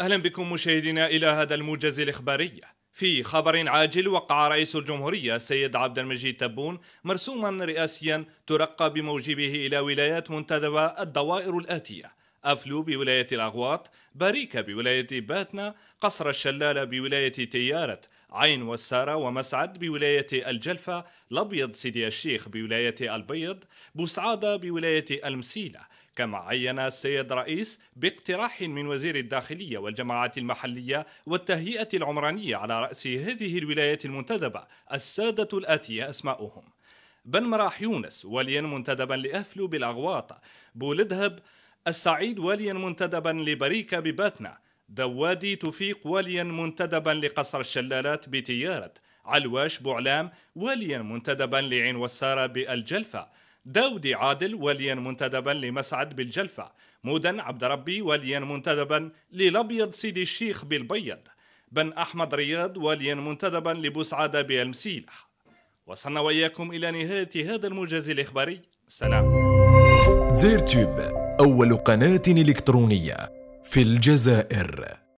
اهلا بكم مشاهدينا الى هذا الموجز الاخباري في خبر عاجل وقع رئيس الجمهورية السيد عبد المجيد تبون مرسوما رئاسيا ترقى بموجبه إلى ولايات منتدبة الدوائر الآتية أفلو بولاية الأغواط باريكا بولاية باتنا قصر الشلالة بولاية تيارت عين والسارة ومسعد بولاية الجلفة الأبيض سيدي الشيخ بولاية البيض بوسعادة بولاية المسيلة كما عين السيد رئيس باقتراح من وزير الداخلية والجماعات المحلية والتهيئة العمرانية على رأس هذه الولايات المنتدبة السادة الآتية أسماؤهم بن مراح يونس واليا منتدبا لأفلو بالأغواط بولدهب السعيد واليا منتدبا لبريكة بباتنا دوادي تفيق واليا منتدبا لقصر الشلالات بتيارة علواش بوعلام واليا منتدبا لعين والسارة بالجلفة داودي عادل وليا منتدبا لمسعد بالجلفة مودن عبد ربي وليا منتدبا للأبيض سيدي الشيخ بالبيض بن أحمد رياض وليا منتدبا لبوسعادة بالمسيلح وصلنا وإياكم إلى نهاية هذا الموجز الإخباري سلام زير تيوب أول قناة إلكترونية في الجزائر